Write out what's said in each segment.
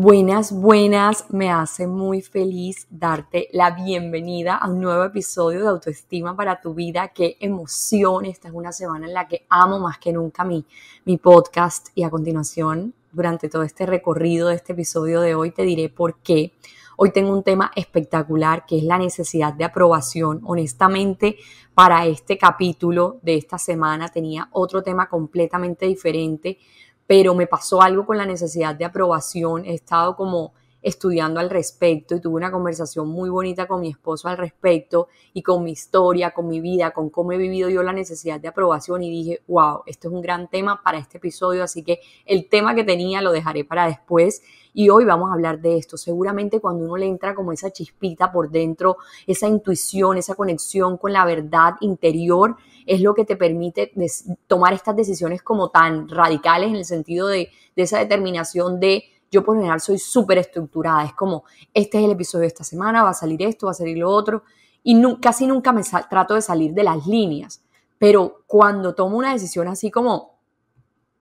Buenas, buenas, me hace muy feliz darte la bienvenida a un nuevo episodio de Autoestima para tu vida. Qué emoción, esta es una semana en la que amo más que nunca mi, mi podcast y a continuación, durante todo este recorrido de este episodio de hoy, te diré por qué. Hoy tengo un tema espectacular que es la necesidad de aprobación. Honestamente, para este capítulo de esta semana tenía otro tema completamente diferente pero me pasó algo con la necesidad de aprobación, he estado como estudiando al respecto y tuve una conversación muy bonita con mi esposo al respecto y con mi historia, con mi vida, con cómo he vivido yo la necesidad de aprobación y dije, wow, esto es un gran tema para este episodio, así que el tema que tenía lo dejaré para después y hoy vamos a hablar de esto. Seguramente cuando uno le entra como esa chispita por dentro, esa intuición, esa conexión con la verdad interior, es lo que te permite tomar estas decisiones como tan radicales en el sentido de, de esa determinación de yo por lo general soy súper estructurada, es como, este es el episodio de esta semana, va a salir esto, va a salir lo otro, y casi nunca me trato de salir de las líneas, pero cuando tomo una decisión así como,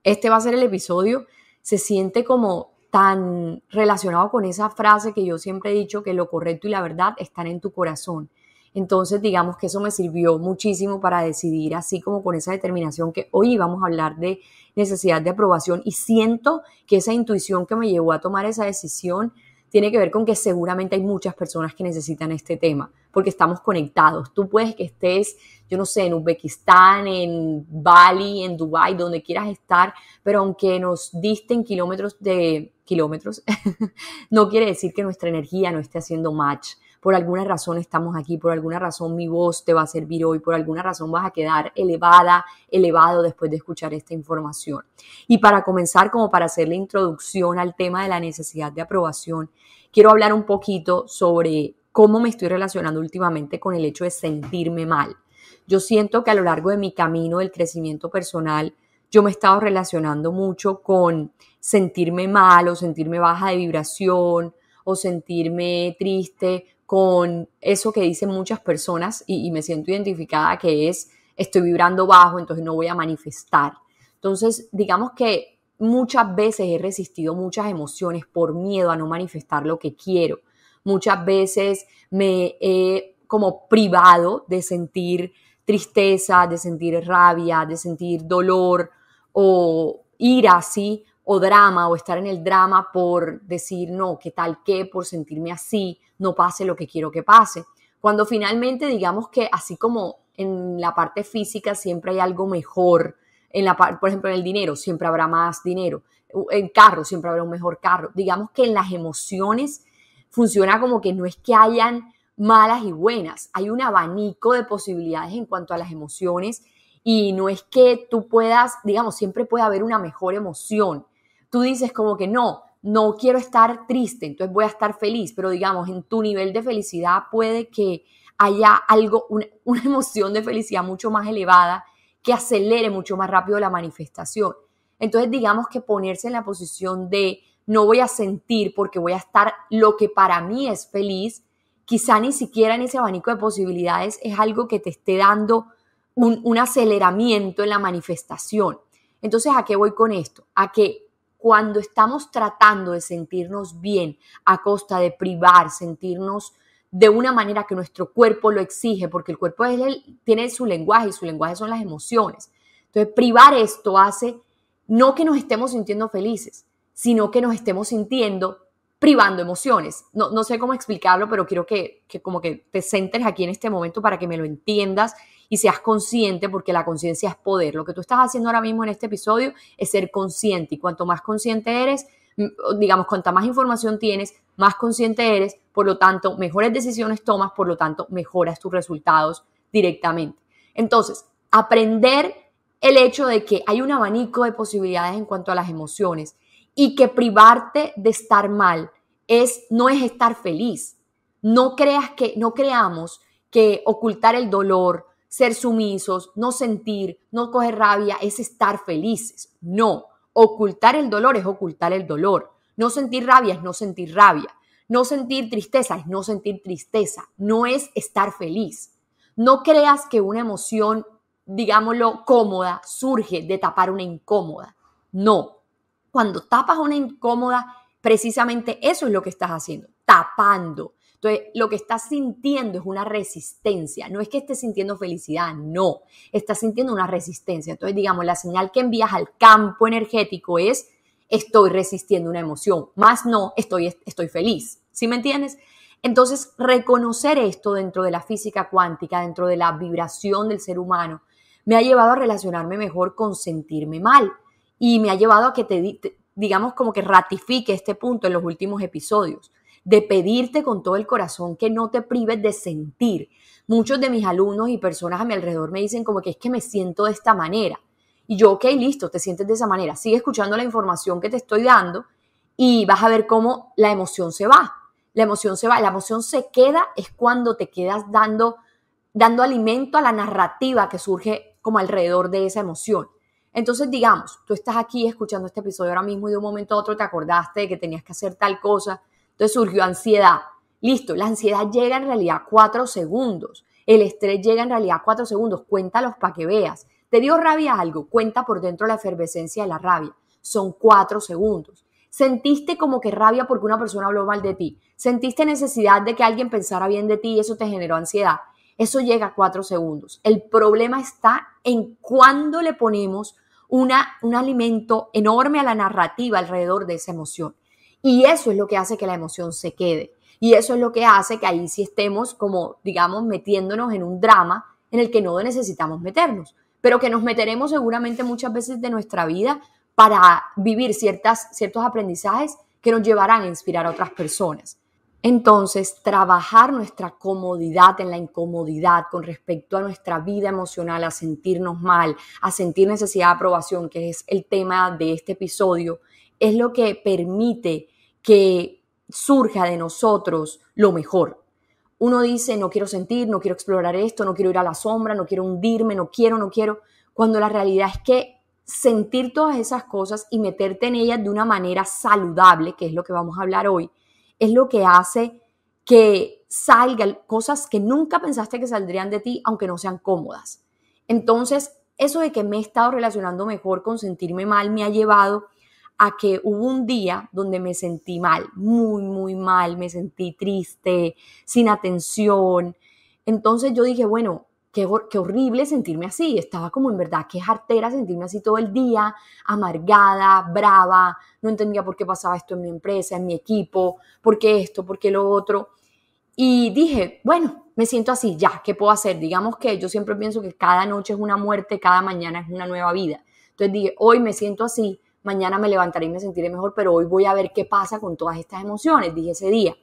este va a ser el episodio, se siente como tan relacionado con esa frase que yo siempre he dicho, que lo correcto y la verdad están en tu corazón. Entonces, digamos que eso me sirvió muchísimo para decidir, así como con esa determinación que hoy vamos a hablar de necesidad de aprobación y siento que esa intuición que me llevó a tomar esa decisión tiene que ver con que seguramente hay muchas personas que necesitan este tema, porque estamos conectados. Tú puedes que estés, yo no sé, en Uzbekistán, en Bali, en Dubai, donde quieras estar, pero aunque nos disten kilómetros de kilómetros, no quiere decir que nuestra energía no esté haciendo match por alguna razón estamos aquí, por alguna razón mi voz te va a servir hoy, por alguna razón vas a quedar elevada, elevado después de escuchar esta información. Y para comenzar, como para hacer la introducción al tema de la necesidad de aprobación, quiero hablar un poquito sobre cómo me estoy relacionando últimamente con el hecho de sentirme mal. Yo siento que a lo largo de mi camino del crecimiento personal, yo me he estado relacionando mucho con sentirme mal o sentirme baja de vibración o sentirme triste con eso que dicen muchas personas y, me siento identificada, que es estoy vibrando bajo, entonces no voy a manifestar. Entonces, digamos que muchas veces he resistido muchas emociones por miedo a no manifestar lo que quiero. Muchas veces me he como privado de sentir tristeza, de sentir rabia, de sentir dolor o ira, así, o drama, o estar en el drama por decir, no, ¿qué tal qué? Por sentirme así, no pase lo que quiero que pase. Cuando finalmente digamos que así como en la parte física siempre hay algo mejor, en la por ejemplo en el dinero siempre habrá más dinero, en carro siempre habrá un mejor carro. Digamos que en las emociones funciona como que no es que hayan malas y buenas, hay un abanico de posibilidades en cuanto a las emociones y no es que tú puedas, digamos, siempre puede haber una mejor emoción. Tú dices como que no, no quiero estar triste, entonces voy a estar feliz, pero digamos, en tu nivel de felicidad puede que haya algo, una, emoción de felicidad mucho más elevada que acelere mucho más rápido la manifestación. Entonces, digamos que ponerse en la posición de no voy a sentir porque voy a estar lo que para mí es feliz, quizá ni siquiera en ese abanico de posibilidades es algo que te esté dando un, un aceleramiento en la manifestación. Entonces, ¿a qué voy con esto? A qué? cuando estamos tratando de sentirnos bien a costa de privar, sentirnos de una manera que nuestro cuerpo lo exige, porque el cuerpo tiene su lenguaje y su lenguaje son las emociones. Entonces, privar esto hace no que nos estemos sintiendo felices, sino que nos estemos sintiendo privando emociones. No, sé cómo explicarlo, pero quiero que, que como que te centres aquí en este momento para que me lo entiendas y seas consciente, porque la conciencia es poder. Lo que tú estás haciendo ahora mismo en este episodio es ser consciente y cuanto más consciente eres, mm, digamos, cuanta más información tienes, más consciente eres, por lo tanto, mejores decisiones tomas, por lo tanto, mejoras tus resultados directamente. Entonces, aprender el hecho de que hay un abanico de posibilidades en cuanto a las emociones y que privarte de estar mal es no es estar feliz. No creas que no creamos que ocultar el dolor, ser sumisos, no sentir, no coger rabia, es estar felices. No, ocultar el dolor es ocultar el dolor. No sentir rabia es no sentir rabia. No sentir tristeza es no sentir tristeza. No es estar feliz. No creas que una emoción, digámoslo, cómoda surge de tapar una incómoda. No. Cuando tapas una incómoda, precisamente eso es lo que estás haciendo, tapando entonces, lo que estás sintiendo es una resistencia. No es que estés sintiendo felicidad, no. Estás sintiendo una resistencia. Entonces, digamos, la señal que envías al campo energético es estoy resistiendo una emoción, más no estoy, estoy feliz. ¿Sí me entiendes? Entonces, reconocer esto dentro de la física cuántica, dentro de la vibración del ser humano, me ha llevado a relacionarme mejor con sentirme mal y me ha llevado a que te, digamos como que ratifique este punto en los últimos episodios de pedirte con todo el corazón que no te prives de sentir. Muchos de mis alumnos y personas a mi alrededor me dicen como que es que me siento de esta manera. Y yo, ok, listo, te sientes de esa manera. Sigue escuchando la información que te estoy dando y vas a ver cómo la emoción se va. La emoción se va. La emoción se queda es cuando te quedas dando, dando alimento a la narrativa que surge como alrededor de esa emoción. Entonces, digamos, tú estás aquí escuchando este episodio ahora mismo y de un momento a otro te acordaste de que tenías que hacer tal cosa entonces surgió ansiedad. Listo, la ansiedad llega en realidad cuatro segundos. El estrés llega en realidad cuatro segundos. Cuéntalos para que veas. ¿Te dio rabia algo? Cuenta por dentro la efervescencia de la rabia. Son cuatro segundos. Sentiste como que rabia porque una persona habló mal de ti. Sentiste necesidad de que alguien pensara bien de ti y eso te generó ansiedad. Eso llega a cuatro segundos. El problema está en cuándo le ponemos un alimento enorme a la narrativa alrededor de esa emoción. Y eso es lo que hace que la emoción se quede. Y eso es lo que hace que ahí sí estemos como, digamos, metiéndonos en un drama en el que no necesitamos meternos, pero que nos meteremos seguramente muchas veces de nuestra vida para vivir ciertas, ciertos aprendizajes que nos llevarán a inspirar a otras personas. Entonces, trabajar nuestra comodidad en la incomodidad con respecto a nuestra vida emocional, a sentirnos mal, a sentir necesidad de aprobación, que es el tema de este episodio, es lo que permite que surja de nosotros lo mejor. Uno dice, no quiero sentir, no quiero explorar esto, no quiero ir a la sombra, no quiero hundirme, no quiero, no quiero, cuando la realidad es que sentir todas esas cosas y meterte en ellas de una manera saludable, que es lo que vamos a hablar hoy, es lo que hace que salgan cosas que nunca pensaste que saldrían de ti, aunque no sean cómodas. Entonces, eso de que me he estado relacionando mejor con sentirme mal me ha llevado a que hubo un día donde me sentí mal, muy, muy mal, me sentí triste, sin atención. Entonces yo dije, bueno, qué, qué horrible sentirme así. Estaba como en verdad, qué jartera sentirme así todo el día, amargada, brava, no entendía por qué pasaba esto en mi empresa, en mi equipo, por qué esto, por qué lo otro. Y dije, bueno, me siento así, ya, ¿qué puedo hacer? Digamos que yo siempre pienso que cada noche es una muerte, cada mañana es una nueva vida. Entonces dije, hoy me siento así, mañana me levantaré y me sentiré mejor, pero hoy voy a ver qué pasa con todas estas emociones, dije ese día.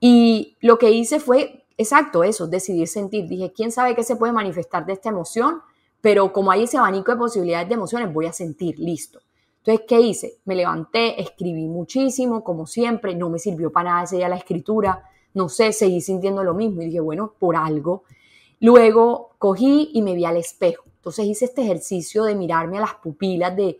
Y lo que hice fue, exacto, eso, decidir sentir. Dije, ¿quién sabe qué se puede manifestar de esta emoción? Pero como hay ese abanico de posibilidades de emociones, voy a sentir, listo. Entonces, ¿qué hice? Me levanté, escribí muchísimo, como siempre, no me sirvió para nada ese día la escritura, no sé, seguí sintiendo lo mismo y dije, bueno, por algo. Luego cogí y me vi al espejo. Entonces hice este ejercicio de mirarme a las pupilas, de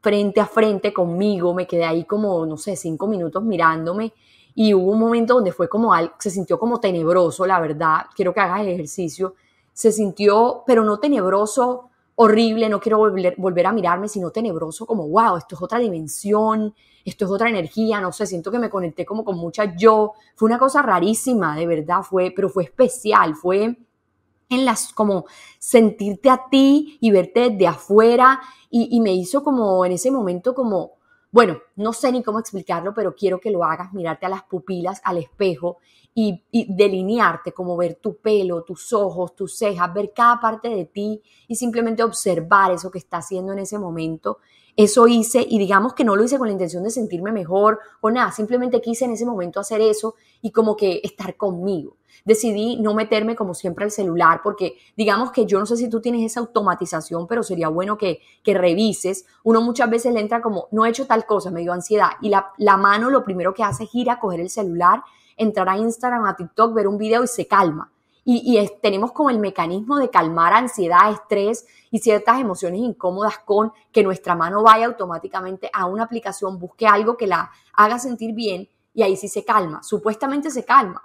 frente a frente conmigo, me quedé ahí como, no sé, cinco minutos mirándome y hubo un momento donde fue como, se sintió como tenebroso, la verdad, quiero que hagas el ejercicio, se sintió, pero no tenebroso, horrible, no quiero volver, a mirarme, sino tenebroso, como, wow, esto es otra dimensión, esto es otra energía, no sé, siento que me conecté como con mucha yo, fue una cosa rarísima, de verdad, fue, pero fue especial, fue en las, como sentirte a ti y verte de afuera y, me hizo como en ese momento como, bueno, no sé ni cómo explicarlo, pero quiero que lo hagas, mirarte a las pupilas, al espejo y, y, delinearte, como ver tu pelo, tus ojos, tus cejas, ver cada parte de ti y simplemente observar eso que está haciendo en ese momento. Eso hice y digamos que no lo hice con la intención de sentirme mejor o nada, simplemente quise en ese momento hacer eso y como que estar conmigo decidí no meterme como siempre al celular, porque digamos que yo no sé si tú tienes esa automatización, pero sería bueno que, revises. Uno muchas veces le entra como, no he hecho tal cosa, me dio ansiedad, y la, mano lo primero que hace es ir a coger el celular, entrar a Instagram, a TikTok, ver un video y se calma y, tenemos como el mecanismo de calmar ansiedad, estrés y ciertas emociones incómodas con que nuestra mano vaya automáticamente a una aplicación, busque algo que la haga sentir bien y ahí sí se calma, supuestamente se calma,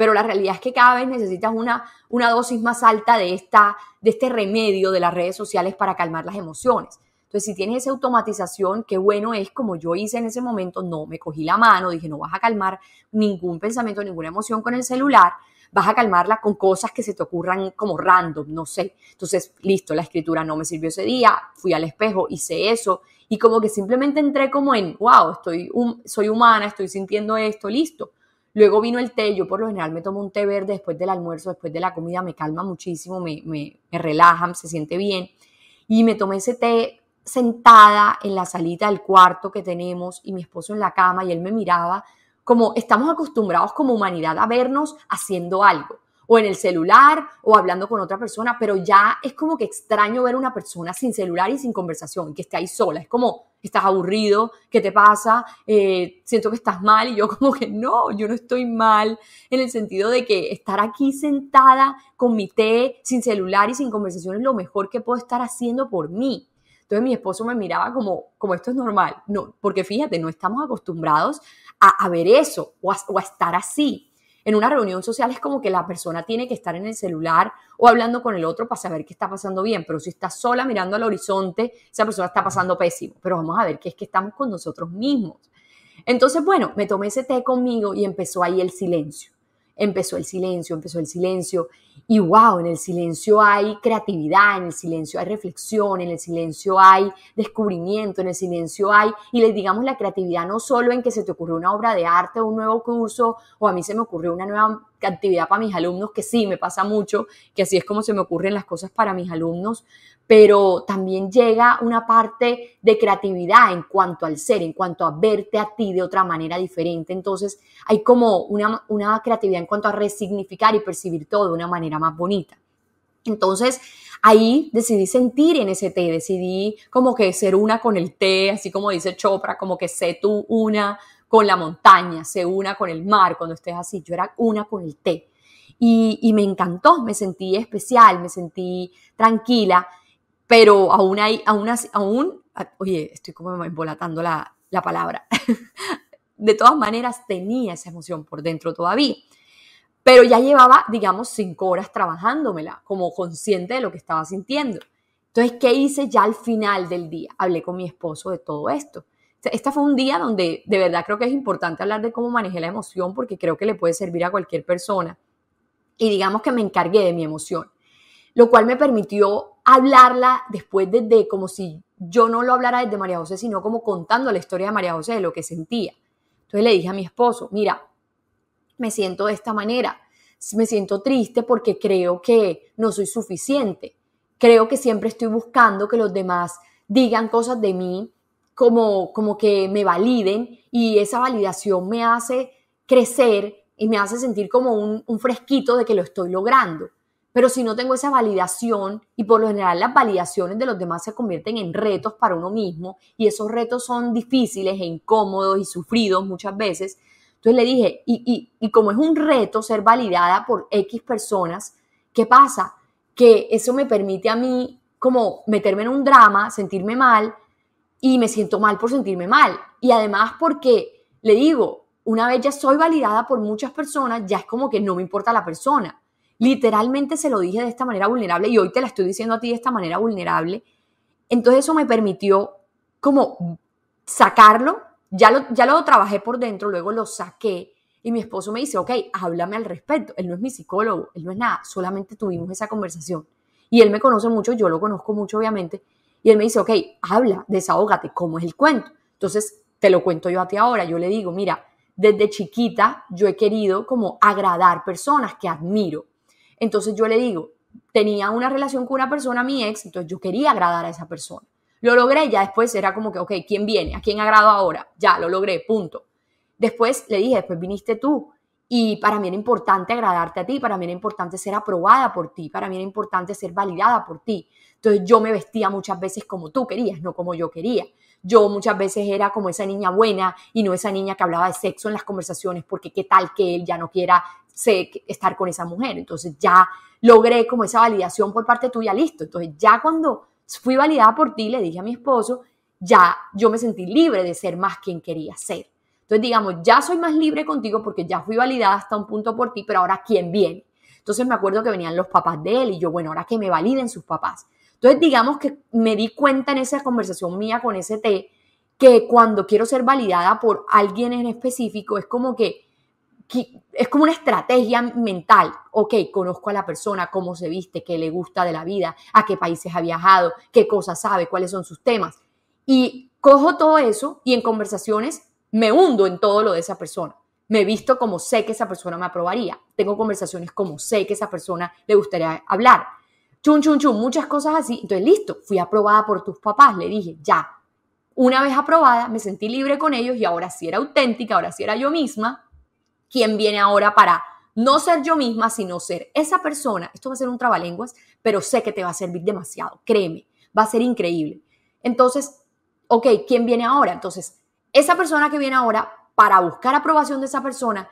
pero la realidad es que cada vez necesitas una, una dosis más alta de, esta, de este remedio de las redes sociales para calmar las emociones. Entonces, si tienes esa automatización, qué bueno es como yo hice en ese momento, no, me cogí la mano, dije, no vas a calmar ningún pensamiento, ninguna emoción con el celular, vas a calmarla con cosas que se te ocurran como random, no sé. Entonces, listo, la escritura no me sirvió ese día, fui al espejo, hice eso y como que simplemente entré como en, wow, estoy, soy humana, estoy sintiendo esto, listo. Luego vino el té, yo por lo general me tomo un té verde después del almuerzo, después de la comida, me calma muchísimo, me, me, relaja, se siente bien. Y me tomé ese té sentada en la salita del cuarto que tenemos y mi esposo en la cama y él me miraba como estamos acostumbrados como humanidad a vernos haciendo algo o en el celular o hablando con otra persona, pero ya es como que extraño ver una persona sin celular y sin conversación, que esté ahí sola. Es como, estás aburrido, ¿qué te pasa? Eh, siento que estás mal y yo como que no, yo no estoy mal en el sentido de que estar aquí sentada con mi té, sin celular y sin conversación es lo mejor que puedo estar haciendo por mí. Entonces mi esposo me miraba como, como esto es normal, no, porque fíjate, no estamos acostumbrados a, ver eso o a estar así. En una reunión social es como que la persona tiene que estar en el celular o hablando con el otro para saber qué está pasando bien, pero si está sola mirando al horizonte, esa persona está pasando pésimo, pero vamos a ver qué es que estamos con nosotros mismos. Entonces, bueno, me tomé ese té conmigo y empezó ahí el silencio. Empezó el silencio, empezó el silencio y wow, en el silencio hay creatividad, en el silencio hay reflexión, en el silencio hay descubrimiento, en el silencio hay, y les digamos la creatividad no solo en que se te ocurrió una obra de arte, o un nuevo curso, o a mí se me ocurrió una nueva actividad para mis alumnos, que sí, me pasa mucho, que así es como se me ocurren las cosas para mis alumnos, pero también llega una parte de creatividad en cuanto al ser, en cuanto a verte a ti de otra manera diferente. Entonces hay como una, creatividad en cuanto a resignificar y percibir todo de una manera más bonita. Entonces ahí decidí sentir en ese té, decidí como que ser una con el té, así como dice Chopra, como que sé tú una con la montaña, sé una con el mar, cuando estés así, yo era una con el té. y me encantó, me sentí especial, me sentí tranquila pero aún hay, aún, aún ah, oye, estoy como embolatando la, palabra. de todas maneras, tenía esa emoción por dentro todavía. Pero ya llevaba, digamos, cinco horas trabajándomela, como consciente de lo que estaba sintiendo. Entonces, ¿qué hice ya al final del día? Hablé con mi esposo de todo esto. O este fue un día donde de verdad creo que es importante hablar de cómo manejé la emoción porque creo que le puede servir a cualquier persona. Y digamos que me encargué de mi emoción lo cual me permitió hablarla después desde de, como si yo no lo hablara desde María José, sino como contando la historia de María José, de lo que sentía. Entonces le dije a mi esposo, mira, me siento de esta manera, me siento triste porque creo que no soy suficiente, creo que siempre estoy buscando que los demás digan cosas de mí como, como que me validen y esa validación me hace crecer y me hace sentir como un, un fresquito de que lo estoy logrando. Pero si no tengo esa validación, y por lo general las validaciones de los demás se convierten en retos para uno mismo, y esos retos son difíciles e incómodos y sufridos muchas veces, entonces le dije, y, y, y como es un reto ser validada por X personas, ¿qué pasa? Que eso me permite a mí como meterme en un drama, sentirme mal, y me siento mal por sentirme mal. Y además porque, le digo, una vez ya soy validada por muchas personas, ya es como que no me importa la persona literalmente se lo dije de esta manera vulnerable y hoy te la estoy diciendo a ti de esta manera vulnerable. Entonces eso me permitió como sacarlo, ya lo, ya lo trabajé por dentro, luego lo saqué y mi esposo me dice, ok, háblame al respecto, él no es mi psicólogo, él no es nada, solamente tuvimos esa conversación. Y él me conoce mucho, yo lo conozco mucho obviamente, y él me dice, ok, habla, desahógate, ¿cómo es el cuento? Entonces, te lo cuento yo a ti ahora, yo le digo, mira, desde chiquita yo he querido como agradar personas que admiro, entonces yo le digo, tenía una relación con una persona, mi ex, entonces yo quería agradar a esa persona. Lo logré, ya después era como que, ok, ¿quién viene? ¿A quién agrado ahora? Ya, lo logré, punto. Después le dije, después viniste tú. Y para mí era importante agradarte a ti, para mí era importante ser aprobada por ti, para mí era importante ser validada por ti. Entonces yo me vestía muchas veces como tú querías, no como yo quería. Yo muchas veces era como esa niña buena y no esa niña que hablaba de sexo en las conversaciones porque qué tal que él ya no quiera estar con esa mujer. Entonces ya logré como esa validación por parte tuya, listo. Entonces ya cuando fui validada por ti, le dije a mi esposo, ya yo me sentí libre de ser más quien quería ser. Entonces digamos, ya soy más libre contigo porque ya fui validada hasta un punto por ti, pero ahora ¿quién viene? Entonces me acuerdo que venían los papás de él y yo, bueno, ahora que me validen sus papás. Entonces, digamos que me di cuenta en esa conversación mía con ese T que cuando quiero ser validada por alguien en específico, es como que, es como una estrategia mental. Ok, conozco a la persona, cómo se viste, qué le gusta de la vida, a qué países ha viajado, qué cosas sabe, cuáles son sus temas. Y cojo todo eso y en conversaciones me hundo en todo lo de esa persona. Me visto como sé que esa persona me aprobaría. Tengo conversaciones como sé que esa persona le gustaría hablar chun, chun, chun, muchas cosas así. Entonces, listo, fui aprobada por tus papás, le dije, ya. Una vez aprobada, me sentí libre con ellos y ahora sí era auténtica, ahora sí era yo misma. ¿Quién viene ahora para no ser yo misma, sino ser esa persona? Esto va a ser un trabalenguas, pero sé que te va a servir demasiado, créeme, va a ser increíble. Entonces, ok, ¿quién viene ahora? Entonces, esa persona que viene ahora, para buscar aprobación de esa persona,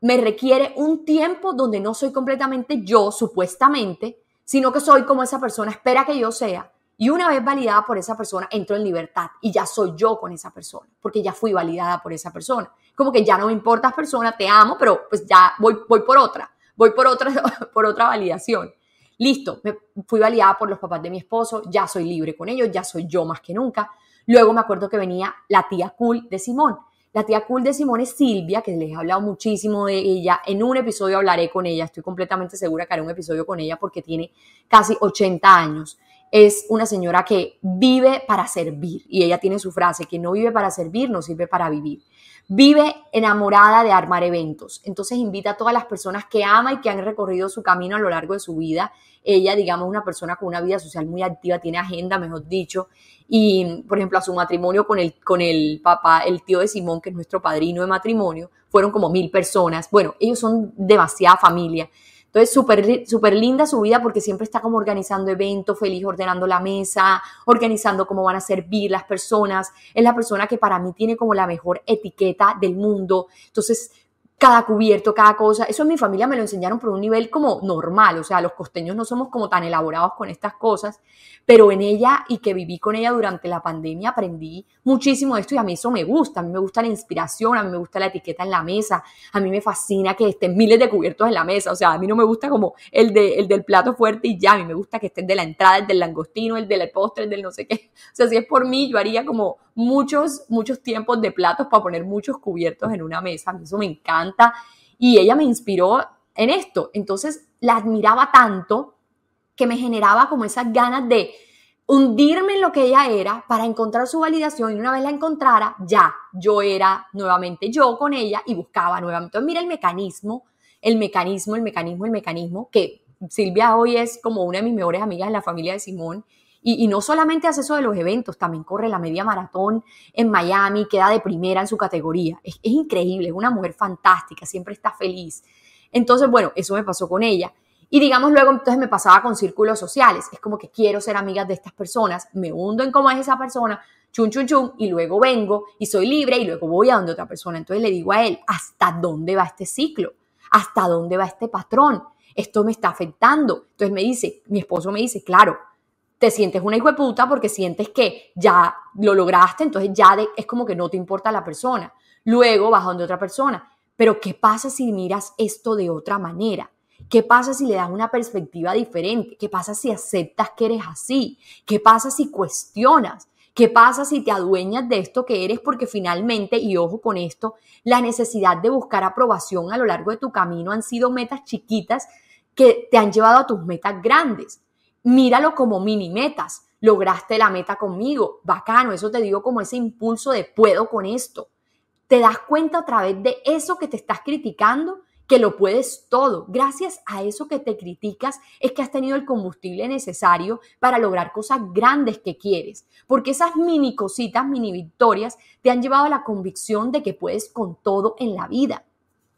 me requiere un tiempo donde no soy completamente yo, supuestamente, sino que soy como esa persona espera que yo sea. Y una vez validada por esa persona, entro en libertad y ya soy yo con esa persona, porque ya fui validada por esa persona. Como que ya no me importas persona, te amo, pero pues ya voy, voy por otra, voy por otra, por otra validación. Listo, me fui validada por los papás de mi esposo, ya soy libre con ellos, ya soy yo más que nunca. Luego me acuerdo que venía la tía cool de Simón la tía cool de Simón es Silvia, que les he hablado muchísimo de ella. En un episodio hablaré con ella, estoy completamente segura que haré un episodio con ella porque tiene casi 80 años. Es una señora que vive para servir y ella tiene su frase, que no vive para servir, no sirve para vivir. Vive enamorada de armar eventos. Entonces invita a todas las personas que ama y que han recorrido su camino a lo largo de su vida. Ella, digamos, es una persona con una vida social muy activa, tiene agenda, mejor dicho. Y, por ejemplo, a su matrimonio con el, con el papá, el tío de Simón, que es nuestro padrino de matrimonio, fueron como mil personas. Bueno, ellos son demasiada familia. Entonces, súper super linda su vida porque siempre está como organizando eventos, feliz ordenando la mesa, organizando cómo van a servir las personas. Es la persona que para mí tiene como la mejor etiqueta del mundo. Entonces, cada cubierto, cada cosa. Eso en mi familia me lo enseñaron por un nivel como normal, o sea, los costeños no somos como tan elaborados con estas cosas, pero en ella y que viví con ella durante la pandemia aprendí muchísimo de esto y a mí eso me gusta, a mí me gusta la inspiración, a mí me gusta la etiqueta en la mesa, a mí me fascina que estén miles de cubiertos en la mesa, o sea, a mí no me gusta como el, del plato fuerte y ya, a mí me gusta que estén de la entrada, el del langostino, el del postre, el del no sé qué. O sea, si es por mí, yo haría como muchos, muchos tiempos de platos para poner muchos cubiertos en una mesa, a mí eso me encanta y ella me inspiró en esto. Entonces la admiraba tanto que me generaba como esas ganas de hundirme en lo que ella era para encontrar su validación y una vez la encontrara, ya yo era nuevamente yo con ella y buscaba nuevamente. mira el mecanismo, el mecanismo, el mecanismo, el mecanismo, que Silvia hoy es como una de mis mejores amigas en la familia de Simón y, no solamente hace eso de los eventos, también corre la media maratón en Miami, queda de primera en su categoría. Es, increíble, es una mujer fantástica, siempre está feliz. Entonces, bueno, eso me pasó con ella. Y digamos luego, entonces me pasaba con círculos sociales. Es como que quiero ser amiga de estas personas, me hundo en cómo es esa persona, chun, chun, chun, y luego vengo y soy libre y luego voy a donde otra persona. Entonces le digo a él, ¿hasta dónde va este ciclo? ¿Hasta dónde va este patrón? Esto me está afectando. Entonces me dice, mi esposo me dice, claro, te sientes una hijo puta porque sientes que ya lo lograste, entonces ya es como que no te importa la persona. Luego vas donde otra persona. Pero ¿qué pasa si miras esto de otra manera? ¿Qué pasa si le das una perspectiva diferente? ¿Qué pasa si aceptas que eres así? ¿Qué pasa si cuestionas? ¿Qué pasa si te adueñas de esto que eres? Porque finalmente, y ojo con esto, la necesidad de buscar aprobación a lo largo de tu camino han sido metas chiquitas que te han llevado a tus metas grandes míralo como mini metas. Lograste la meta conmigo, bacano, eso te digo como ese impulso de puedo con esto. Te das cuenta a través de eso que te estás criticando que lo puedes todo. Gracias a eso que te criticas es que has tenido el combustible necesario para lograr cosas grandes que quieres, porque esas mini cositas, mini victorias, te han llevado a la convicción de que puedes con todo en la vida.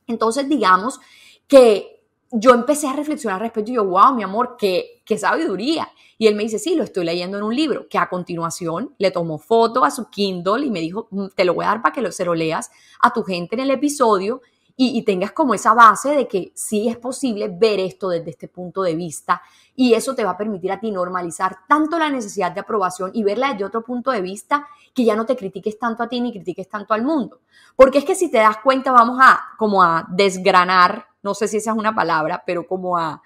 Entonces, digamos que yo empecé a reflexionar al respecto y yo, wow, mi amor, qué, qué sabiduría. Y él me dice, sí, lo estoy leyendo en un libro, que a continuación le tomó foto a su Kindle y me dijo, mm, te lo voy a dar para que lo, se leas a tu gente en el episodio y, y tengas como esa base de que sí es posible ver esto desde este punto de vista y eso te va a permitir a ti normalizar tanto la necesidad de aprobación y verla desde otro punto de vista que ya no te critiques tanto a ti ni critiques tanto al mundo. Porque es que si te das cuenta, vamos a como a desgranar no sé si esa es una palabra, pero como a,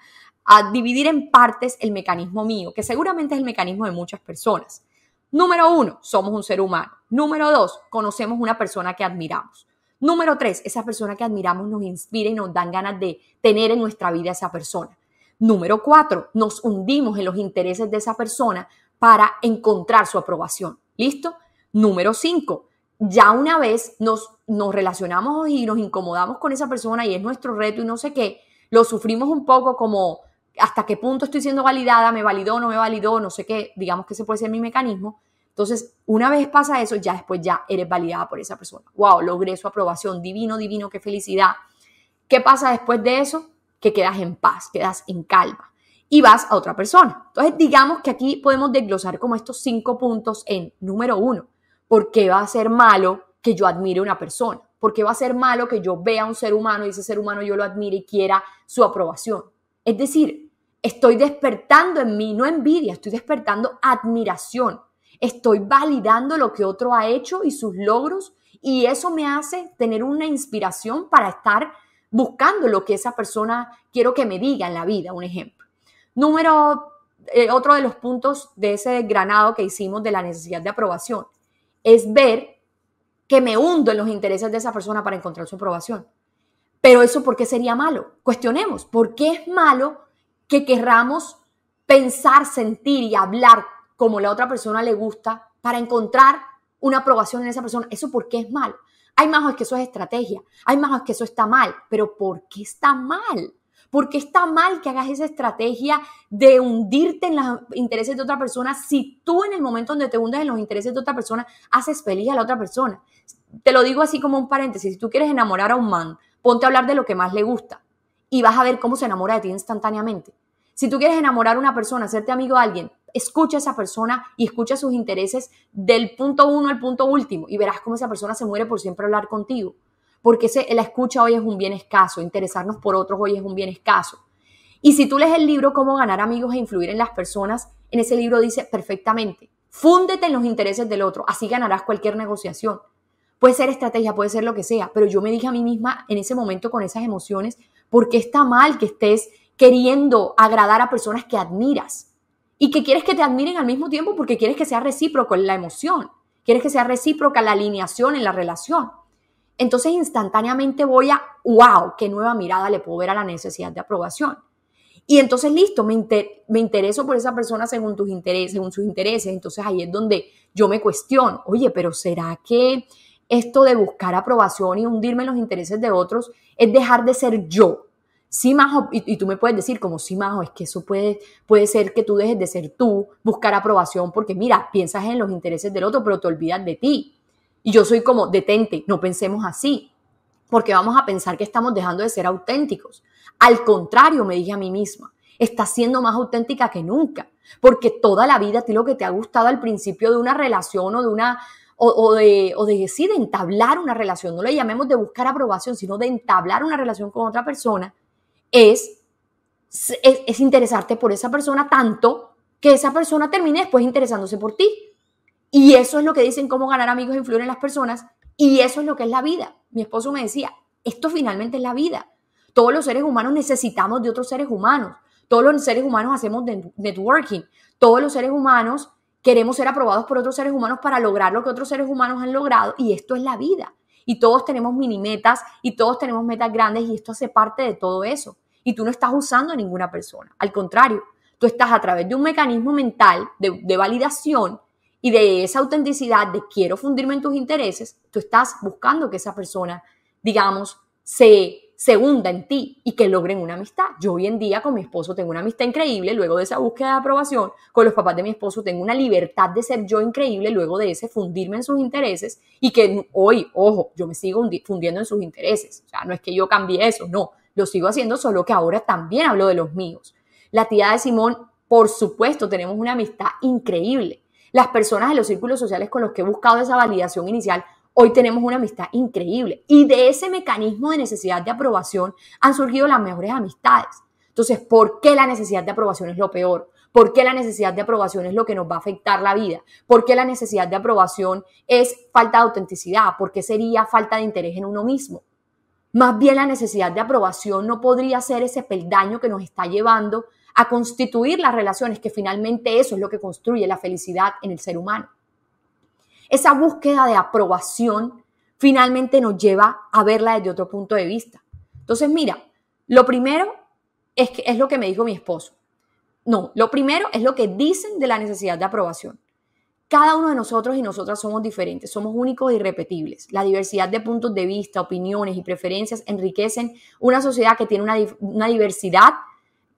dividir en partes el mecanismo mío, que seguramente es el mecanismo de muchas personas. Número uno, somos un ser humano. Número dos, conocemos una persona que admiramos. Número tres, esa persona que admiramos nos inspira y nos dan ganas de tener en nuestra vida a esa persona. Número cuatro, nos hundimos en los intereses de esa persona para encontrar su aprobación. ¿Listo? Número cinco, ya una vez nos, relacionamos y nos incomodamos con esa persona y es nuestro reto y no sé qué, lo sufrimos un poco como hasta qué punto estoy siendo validada, me validó, no me validó, no sé qué, digamos que ese puede ser mi mecanismo. Entonces, una vez pasa eso, ya después ya eres validada por esa persona. Wow, logré su aprobación, divino, divino, qué felicidad. ¿Qué pasa después de eso? Que quedas en paz, quedas en calma y vas a otra persona. Entonces, digamos que aquí podemos desglosar como estos cinco puntos en número uno, ¿por qué va a ser malo que yo admire a una persona? ¿Por qué va a ser malo que yo vea a un ser humano y ese ser humano yo lo admire y quiera su aprobación? Es decir, estoy despertando en mí, no envidia, estoy despertando admiración. Estoy validando lo que otro ha hecho y sus logros y eso me hace tener una inspiración para estar buscando lo que esa persona quiero que me diga en la vida, un ejemplo. Número, eh, otro de los puntos de ese granado que hicimos de la necesidad de aprobación es ver que me hundo en los intereses de esa persona para encontrar su aprobación. Pero eso, ¿por qué sería malo? Cuestionemos, ¿por qué es malo que querramos pensar, sentir y hablar como la otra persona le gusta para encontrar una aprobación en esa persona? ¿Eso por qué es malo? Hay más más que eso es estrategia, hay más más que eso está mal, pero ¿por qué está mal? porque está mal que hagas esa estrategia de hundirte en los intereses de otra persona si tú en el momento donde te hundes en los intereses de otra persona haces feliz a la otra persona. Te lo digo así como un paréntesis, si tú quieres enamorar a un man, ponte a hablar de lo que más le gusta y vas a ver cómo se enamora de ti instantáneamente. Si tú quieres enamorar a una persona, hacerte amigo de alguien, escucha a esa persona y escucha sus intereses del punto uno al punto último y verás cómo esa persona se muere por siempre hablar contigo porque la escucha hoy es un bien escaso, interesarnos por otros hoy es un bien escaso. Y si tú lees el libro Cómo ganar amigos e influir en las personas, en ese libro dice perfectamente, fúndete en los intereses del otro, así ganarás cualquier negociación. Puede ser estrategia, puede ser lo que sea, pero yo me dije a mí misma en ese momento con esas emociones, ¿por qué está mal que estés queriendo agradar a personas que admiras? Y que quieres que te admiren al mismo tiempo porque quieres que sea recíproco en la emoción, quieres que sea recíproca la alineación en la relación entonces instantáneamente voy a, wow, qué nueva mirada le puedo ver a la necesidad de aprobación. Y entonces, listo, me, intereso por esa persona según, tus intereses, según sus intereses. Entonces ahí es donde yo me cuestiono, oye, pero ¿será que esto de buscar aprobación y hundirme en los intereses de otros es dejar de ser yo? Sí, Majo, y, tú me puedes decir como, sí, Majo, es que eso puede, puede ser que tú dejes de ser tú, buscar aprobación, porque mira, piensas en los intereses del otro, pero te olvidas de ti. Y yo soy como, detente, no pensemos así, porque vamos a pensar que estamos dejando de ser auténticos. Al contrario, me dije a mí misma, está siendo más auténtica que nunca, porque toda la vida a ti lo que te ha gustado al principio de una relación o de una... O, de, o de, entablar una relación, no le llamemos de buscar aprobación, sino de entablar una relación con otra persona, es, es, es interesarte por esa persona tanto que esa persona termine después interesándose por ti. Y eso es lo que dicen cómo ganar amigos e influir en las personas. Y eso es lo que es la vida. Mi esposo me decía, esto finalmente es la vida. Todos los seres humanos necesitamos de otros seres humanos. Todos los seres humanos hacemos networking. Todos los seres humanos queremos ser aprobados por otros seres humanos para lograr lo que otros seres humanos han logrado. Y esto es la vida. Y todos tenemos mini metas y todos tenemos metas grandes y esto hace parte de todo eso. Y tú no estás usando a ninguna persona. Al contrario, tú estás a través de un mecanismo mental de validación y de esa autenticidad de quiero fundirme en tus intereses, tú estás buscando que esa persona, digamos, se, se hunda en ti y que logren una amistad. Yo hoy en día con mi esposo tengo una amistad increíble, luego de esa búsqueda de aprobación, con los papás de mi esposo tengo una libertad de ser yo increíble, luego de ese fundirme en sus intereses y que hoy, ojo, yo me sigo fundiendo en sus intereses. O sea, no es que yo cambie eso, no, lo sigo haciendo, solo que ahora también hablo de los míos. La tía de Simón, por supuesto, tenemos una amistad increíble las personas de los círculos sociales con los que he buscado esa validación inicial, hoy tenemos una amistad increíble. Y de ese mecanismo de necesidad de aprobación han surgido las mejores amistades. Entonces, ¿por qué la necesidad de aprobación es lo peor? ¿Por qué la necesidad de aprobación es lo que nos va a afectar la vida? ¿Por qué la necesidad de aprobación es falta de autenticidad? ¿Por qué sería falta de interés en uno mismo? Más bien la necesidad de aprobación no podría ser ese peldaño que nos está llevando a constituir las relaciones, que finalmente eso es lo que construye la felicidad en el ser humano. Esa búsqueda de aprobación finalmente nos lleva a verla desde otro punto de vista. Entonces, mira, lo primero es, que, es lo que me dijo mi esposo. No, lo primero es lo que dicen de la necesidad de aprobación. Cada uno de nosotros y nosotras somos diferentes, somos únicos e irrepetibles. La diversidad de puntos de vista, opiniones y preferencias enriquecen una sociedad que tiene una diversidad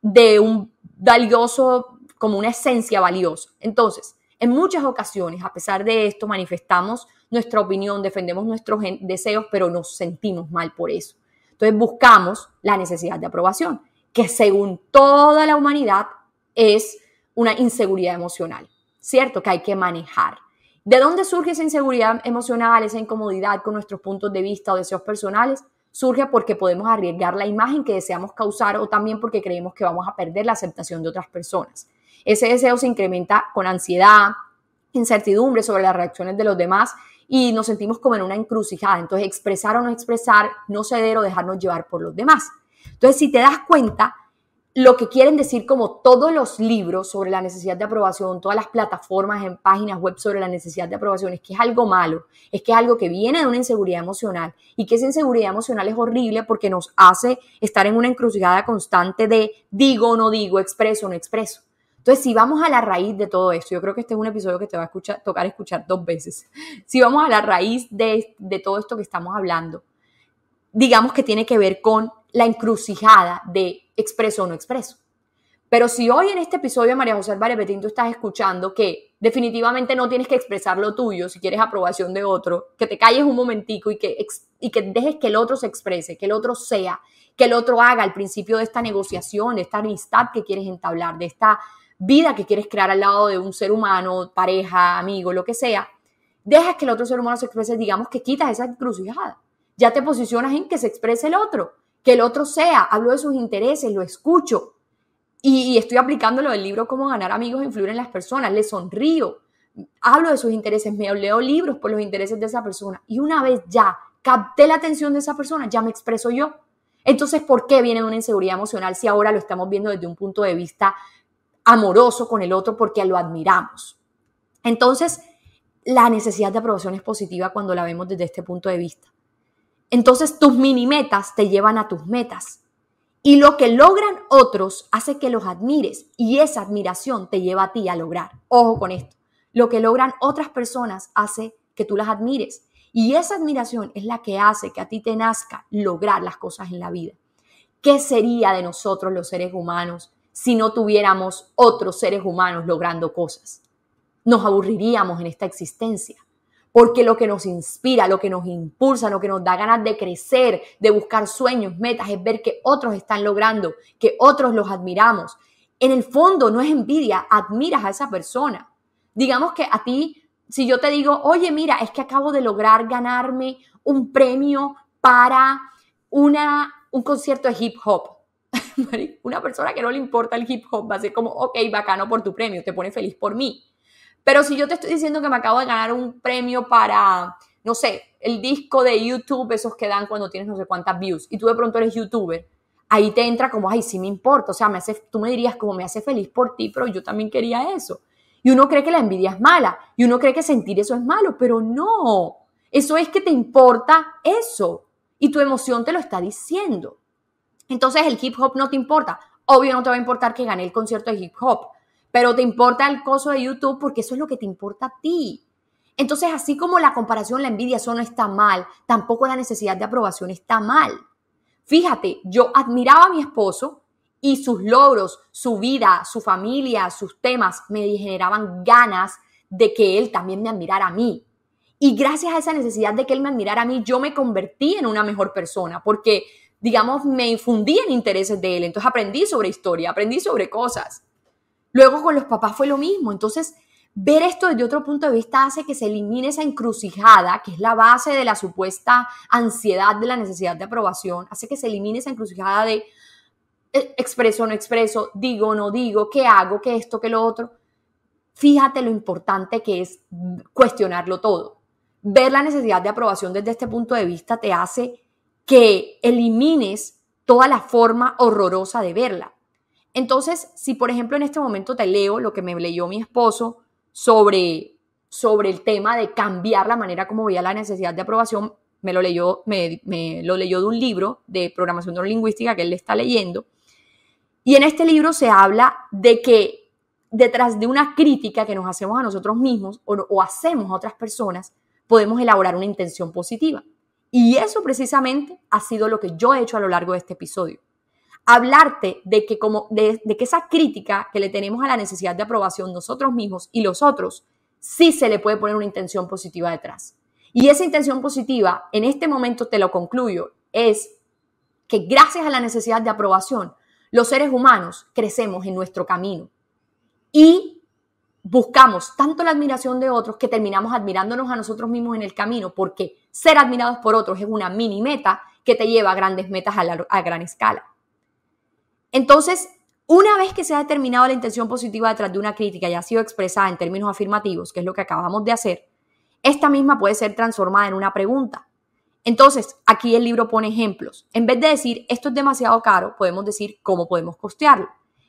de un valioso, como una esencia valiosa. Entonces, en muchas ocasiones, a pesar de esto, manifestamos nuestra opinión, defendemos nuestros deseos, pero nos sentimos mal por eso. Entonces buscamos la necesidad de aprobación, que según toda la humanidad es una inseguridad emocional, ¿cierto? Que hay que manejar. ¿De dónde surge esa inseguridad emocional, esa incomodidad con nuestros puntos de vista o deseos personales? surge porque podemos arriesgar la imagen que deseamos causar o también porque creemos que vamos a perder la aceptación de otras personas. Ese deseo se incrementa con ansiedad, incertidumbre sobre las reacciones de los demás y nos sentimos como en una encrucijada. Entonces, expresar o no expresar, no ceder o dejarnos llevar por los demás. Entonces, si te das cuenta, lo que quieren decir como todos los libros sobre la necesidad de aprobación, todas las plataformas en páginas web sobre la necesidad de aprobación, es que es algo malo, es que es algo que viene de una inseguridad emocional y que esa inseguridad emocional es horrible porque nos hace estar en una encrucijada constante de digo o no digo, expreso o no expreso. Entonces, si vamos a la raíz de todo esto, yo creo que este es un episodio que te va a tocar escuchar dos veces, si vamos a la raíz de todo esto que estamos hablando, digamos que tiene que ver con la encrucijada de expreso o no expreso. Pero si hoy en este episodio, María José Álvarez tú estás escuchando que definitivamente no tienes que expresar lo tuyo si quieres aprobación de otro, que te calles un momentico y que, y que dejes que el otro se exprese, que el otro sea, que el otro haga al principio de esta negociación, de esta amistad que quieres entablar, de esta vida que quieres crear al lado de un ser humano, pareja, amigo, lo que sea, dejas que el otro ser humano se exprese, digamos que quitas esa encrucijada. Ya te posicionas en que se exprese el otro que el otro sea, hablo de sus intereses, lo escucho y, estoy aplicando lo del libro Cómo ganar amigos e influir en las personas, le sonrío, hablo de sus intereses, me leo libros por los intereses de esa persona y una vez ya capté la atención de esa persona, ya me expreso yo. Entonces, ¿por qué viene una inseguridad emocional si ahora lo estamos viendo desde un punto de vista amoroso con el otro porque lo admiramos? Entonces, la necesidad de aprobación es positiva cuando la vemos desde este punto de vista. Entonces tus mini metas te llevan a tus metas. Y lo que logran otros hace que los admires y esa admiración te lleva a ti a lograr. Ojo con esto. Lo que logran otras personas hace que tú las admires y esa admiración es la que hace que a ti te nazca lograr las cosas en la vida. ¿Qué sería de nosotros los seres humanos si no tuviéramos otros seres humanos logrando cosas? Nos aburriríamos en esta existencia porque lo que nos inspira, lo que nos impulsa, lo que nos da ganas de crecer, de buscar sueños, metas, es ver que otros están logrando, que otros los admiramos. En el fondo no es envidia, admiras a esa persona. Digamos que a ti, si yo te digo, oye, mira, es que acabo de lograr ganarme un premio para una, un concierto de hip hop. una persona que no le importa el hip hop va a ser como, ok, bacano por tu premio, te pone feliz por mí pero si yo te estoy diciendo que me acabo de ganar un premio para, no sé, el disco de YouTube, esos que dan cuando tienes no sé cuántas views, y tú de pronto eres youtuber, ahí te entra como, ay, sí me importa, o sea, me hace, tú me dirías como me hace feliz por ti, pero yo también quería eso. Y uno cree que la envidia es mala, y uno cree que sentir eso es malo, pero no, eso es que te importa eso, y tu emoción te lo está diciendo. Entonces el hip hop no te importa, obvio no te va a importar que gane el concierto de hip hop, pero te importa el coso de YouTube porque eso es lo que te importa a ti. Entonces, así como la comparación, la envidia, eso no está mal, tampoco la necesidad de aprobación está mal. Fíjate, yo admiraba a mi esposo y sus logros, su vida, su familia, sus temas me generaban ganas de que él también me admirara a mí. Y gracias a esa necesidad de que él me admirara a mí, yo me convertí en una mejor persona porque, digamos, me infundí en intereses de él. Entonces aprendí sobre historia, aprendí sobre cosas. Luego con los papás fue lo mismo. Entonces, ver esto desde otro punto de vista hace que se elimine esa encrucijada, que es la base de la supuesta ansiedad de la necesidad de aprobación, hace que se elimine esa encrucijada de eh, expreso, no expreso, digo, no digo, qué hago, qué esto, qué lo otro. Fíjate lo importante que es cuestionarlo todo. Ver la necesidad de aprobación desde este punto de vista te hace que elimines toda la forma horrorosa de verla. Entonces, si por ejemplo en este momento te leo lo que me leyó mi esposo sobre, sobre el tema de cambiar la manera como veía la necesidad de aprobación, me lo leyó, lo leyó de un libro de programación neurolingüística que él está leyendo. Y en este libro se habla de que detrás de una crítica que nos hacemos a nosotros mismos o hacemos a otras personas, podemos elaborar una intención positiva. Y eso precisamente ha sido lo que yo he hecho a lo largo de este episodio hablarte de que, como, de, que esa crítica que le tenemos a la necesidad de aprobación nosotros mismos y los otros, sí se le puede poner una intención positiva detrás. Y esa intención positiva, en este momento te lo concluyo, es que gracias a la necesidad de aprobación, los seres humanos crecemos en nuestro camino y buscamos tanto la admiración de otros que terminamos admirándonos a nosotros mismos en el camino, porque ser admirados por otros es una mini meta que te lleva a grandes metas a gran escala. Entonces, una vez que se ha determinado la intención positiva detrás de una crítica y ha sido expresada en términos afirmativos, que es lo que acabamos de hacer, esta misma puede ser transformada en una pregunta. Entonces, aquí el libro pone ejemplos. En vez de decir esto es demasiado caro, podemos decir cómo podemos costearlo.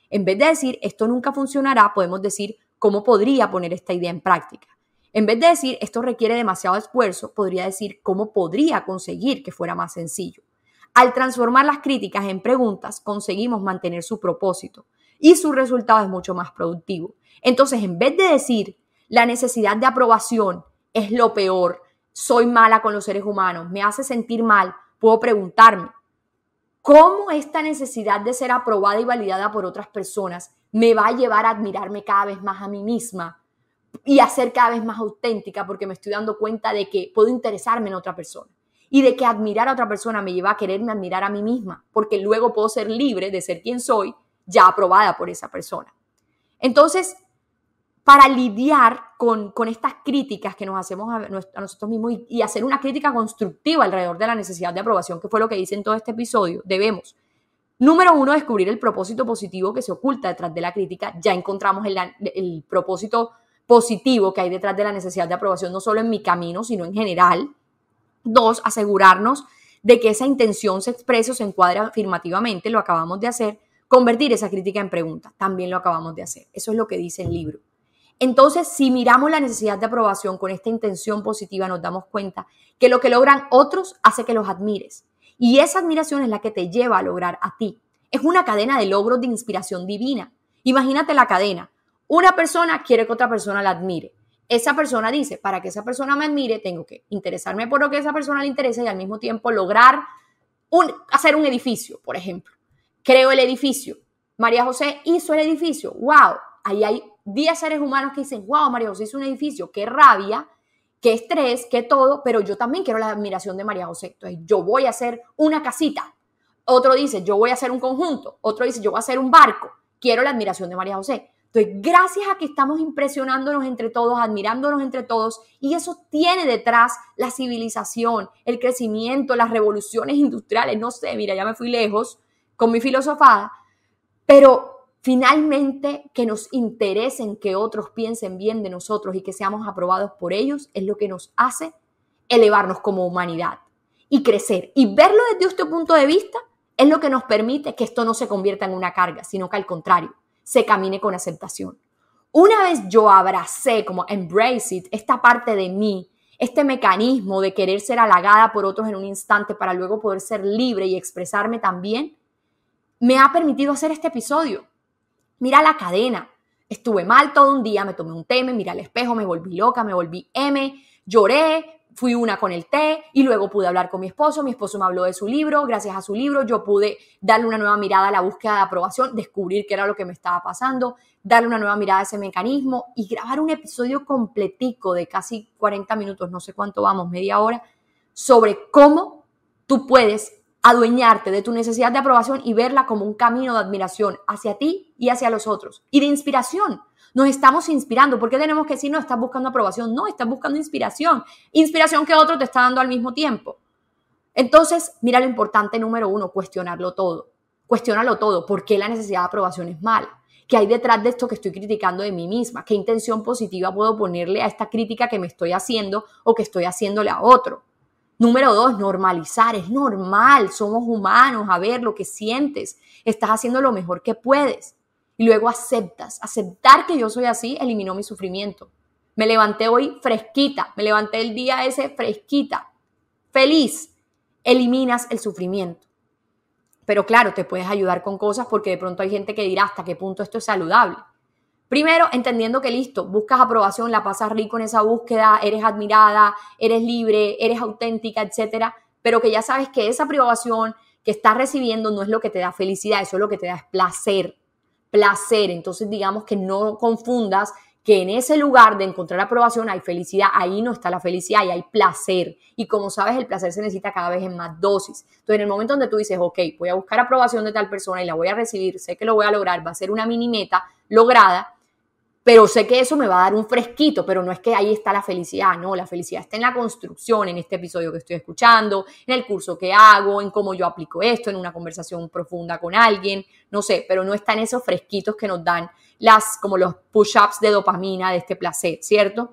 En vez de decir esto nunca funcionará, podemos decir cómo podría poner esta idea en práctica. En vez de decir esto requiere demasiado esfuerzo, podría decir cómo podría conseguir que fuera más sencillo. Al transformar las críticas en preguntas, conseguimos mantener su propósito y su resultado es mucho más productivo. Entonces, en vez de decir la necesidad de aprobación es lo peor, soy mala con los seres humanos, me hace sentir mal, puedo preguntarme, ¿cómo esta necesidad de ser aprobada y validada por otras personas me va a llevar a admirarme cada vez más a mí misma y a ser cada vez más auténtica porque me estoy dando cuenta de que puedo interesarme en otra persona? y de que admirar a otra persona me lleva a quererme admirar a mí misma, porque luego puedo ser libre de ser quien soy, ya aprobada por esa persona. Entonces, para lidiar con, estas críticas que nos hacemos a, nosotros mismos y, hacer una crítica constructiva alrededor de la necesidad de aprobación, que fue lo que hice en todo este episodio, debemos Número uno, descubrir el propósito positivo que se oculta detrás de la crítica. Ya encontramos el, el, propósito positivo que hay detrás de la necesidad de aprobación, no solo en mi camino, sino en general. Dos, asegurarnos de que esa intención se expresa o se encuadra afirmativamente, lo acabamos de hacer. Convertir esa crítica en pregunta, también lo acabamos de hacer. Eso es lo que dice el libro. Entonces, si miramos la necesidad de aprobación con esta intención positiva, nos damos cuenta que lo que logran otros hace que los admires. Y esa admiración es la que te lleva a lograr a ti. Es una cadena de logros de inspiración divina. Imagínate la cadena. Una persona quiere que otra persona la admire esa persona dice, para que esa persona me admire, tengo que interesarme por lo que esa persona le interesa y al mismo tiempo lograr un, hacer un edificio, por ejemplo. Creo el edificio. María José hizo el edificio. ¡Wow! Ahí hay 10 seres humanos que dicen, wow, María José hizo un edificio. ¡Qué rabia! ¡Qué estrés! ¡Qué todo! Pero yo también quiero la admiración de María José. Entonces, yo voy a hacer una casita. Otro dice, yo voy a hacer un conjunto. Otro dice, yo voy a hacer un barco. Quiero la admiración de María José. Entonces, gracias a que estamos impresionándonos entre todos, admirándonos entre todos, y eso tiene detrás la civilización, el crecimiento, las revoluciones industriales, no sé, mira, ya me fui lejos con mi filosofada, pero finalmente que nos interesen que otros piensen bien de nosotros y que seamos aprobados por ellos es lo que nos hace elevarnos como humanidad y crecer. Y verlo desde este punto de vista es lo que nos permite que esto no se convierta en una carga, sino que al contrario, se camine con aceptación. Una vez yo abracé, como embrace it, esta parte de mí, este mecanismo de querer ser halagada por otros en un instante para luego poder ser libre y expresarme también, me ha permitido hacer este episodio. Mira la cadena. Estuve mal todo un día, me tomé un té, me miré al espejo, me volví loca, me volví M, lloré, fui una con el té y luego pude hablar con mi esposo, mi esposo me habló de su libro, gracias a su libro yo pude darle una nueva mirada a la búsqueda de aprobación, descubrir qué era lo que me estaba pasando, darle una nueva mirada a ese mecanismo y grabar un episodio completico de casi 40 minutos, no sé cuánto vamos, media hora, sobre cómo tú puedes adueñarte de tu necesidad de aprobación y verla como un camino de admiración hacia ti y hacia los otros y de inspiración nos estamos inspirando. ¿Por qué tenemos que decir no estás buscando aprobación? No, estás buscando inspiración. Inspiración que otro te está dando al mismo tiempo. Entonces, mira lo importante número uno, cuestionarlo todo. Cuestiónalo todo. ¿Por qué la necesidad de aprobación es mala? ¿Qué hay detrás de esto que estoy criticando de mí misma? ¿Qué intención positiva puedo ponerle a esta crítica que me estoy haciendo o que estoy haciéndole a otro? Número dos, normalizar. Es normal, somos humanos. A ver lo que sientes. Estás haciendo lo mejor que puedes y luego aceptas. Aceptar que yo soy así eliminó mi sufrimiento. Me levanté hoy fresquita, me levanté el día ese fresquita, feliz. Eliminas el sufrimiento. Pero claro, te puedes ayudar con cosas porque de pronto hay gente que dirá hasta qué punto esto es saludable. Primero, entendiendo que listo, buscas aprobación, la pasas rico en esa búsqueda, eres admirada, eres libre, eres auténtica, etcétera, pero que ya sabes que esa aprobación que estás recibiendo no es lo que te da felicidad, eso es lo que te da placer, placer. Entonces, digamos que no confundas que en ese lugar de encontrar aprobación hay felicidad, ahí no está la felicidad ahí hay placer. Y como sabes, el placer se necesita cada vez en más dosis. Entonces, en el momento donde tú dices, ok, voy a buscar aprobación de tal persona y la voy a recibir, sé que lo voy a lograr, va a ser una mini meta lograda, pero sé que eso me va a dar un fresquito, pero no es que ahí está la felicidad, no, la felicidad está en la construcción, en este episodio que estoy escuchando, en el curso que hago, en cómo yo aplico esto, en una conversación profunda con alguien, no sé, pero no están esos fresquitos que nos dan las, como los push-ups de dopamina, de este placer, ¿cierto?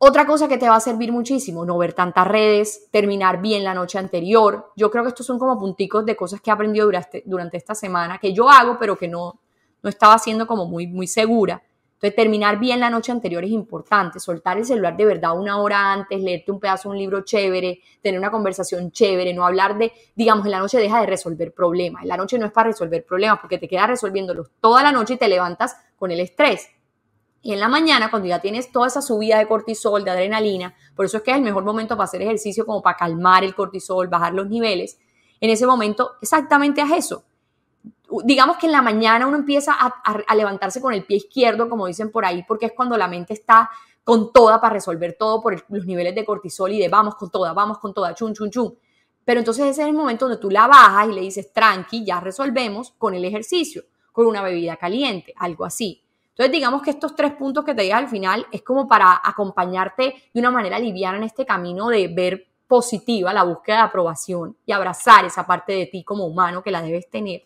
Otra cosa que te va a servir muchísimo, no ver tantas redes, terminar bien la noche anterior. Yo creo que estos son como punticos de cosas que he aprendido durante, durante esta semana, que yo hago, pero que no, no estaba haciendo como muy, muy segura. Entonces, terminar bien la noche anterior es importante, soltar el celular de verdad una hora antes, leerte un pedazo de un libro chévere, tener una conversación chévere, no hablar de, digamos, en la noche deja de resolver problemas, en la noche no es para resolver problemas porque te quedas resolviéndolos toda la noche y te levantas con el estrés. Y en la mañana, cuando ya tienes toda esa subida de cortisol, de adrenalina, por eso es que es el mejor momento para hacer ejercicio, como para calmar el cortisol, bajar los niveles, en ese momento exactamente haz eso digamos que en la mañana uno empieza a, levantarse con el pie izquierdo, como dicen por ahí, porque es cuando la mente está con toda para resolver todo por los niveles de cortisol y de vamos con toda, vamos con toda, chun, chun, chun. Pero entonces ese es el momento donde tú la bajas y le dices, tranqui, ya resolvemos con el ejercicio, con una bebida caliente, algo así. Entonces digamos que estos tres puntos que te dije al final es como para acompañarte de una manera liviana en este camino de ver positiva la búsqueda de aprobación y abrazar esa parte de ti como humano que la debes tener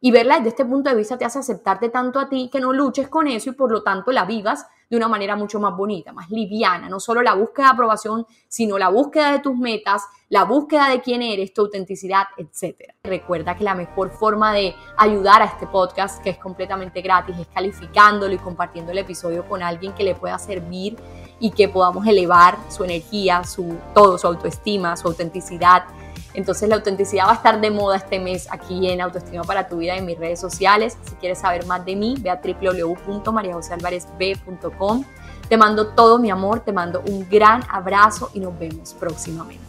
y verla desde este punto de vista te hace aceptarte tanto a ti que no luches con eso y por lo tanto la vivas de una manera mucho más bonita, más liviana, no solo la búsqueda de aprobación, sino la búsqueda de tus metas, la búsqueda de quién eres, tu autenticidad, etc. Recuerda que la mejor forma de ayudar a este podcast, que es completamente gratis, es calificándolo y compartiendo el episodio con alguien que le pueda servir y que podamos elevar su energía, su todo, su autoestima, su autenticidad entonces la autenticidad va a estar de moda este mes aquí en Autoestima para tu vida en mis redes sociales. Si quieres saber más de mí, ve a www.mariajosealvarezb.com. Te mando todo mi amor, te mando un gran abrazo y nos vemos próximamente.